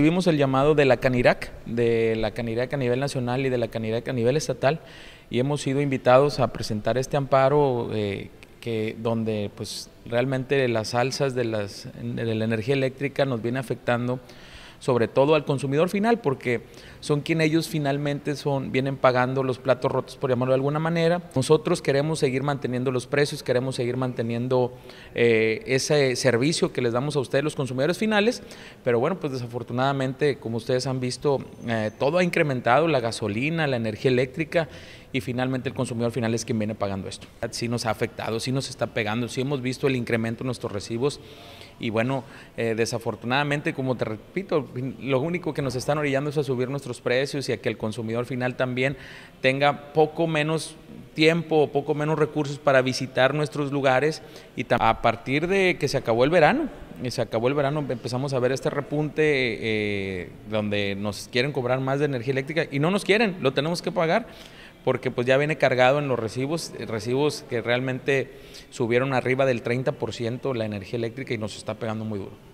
Tuvimos el llamado de la CANIRAC, de la CANIRAC a nivel nacional y de la CANIRAC a nivel estatal y hemos sido invitados a presentar este amparo eh, que, donde pues, realmente las alzas de, las, de la energía eléctrica nos viene afectando sobre todo al consumidor final, porque son quienes ellos finalmente son, vienen pagando los platos rotos, por llamarlo de alguna manera. Nosotros queremos seguir manteniendo los precios, queremos seguir manteniendo eh, ese servicio que les damos a ustedes, los consumidores finales, pero bueno, pues desafortunadamente, como ustedes han visto, eh, todo ha incrementado, la gasolina, la energía eléctrica, y finalmente el consumidor final es quien viene pagando esto. Sí nos ha afectado, sí nos está pegando, sí hemos visto el incremento en nuestros recibos y bueno, eh, desafortunadamente, como te repito, lo único que nos están orillando es a subir nuestros precios y a que el consumidor final también tenga poco menos tiempo o poco menos recursos para visitar nuestros lugares y a partir de que se acabó el verano, y se acabó el verano, empezamos a ver este repunte eh, donde nos quieren cobrar más de energía eléctrica y no nos quieren, lo tenemos que pagar porque pues ya viene cargado en los recibos, eh, recibos que realmente subieron arriba del 30% la energía eléctrica y nos está pegando muy duro.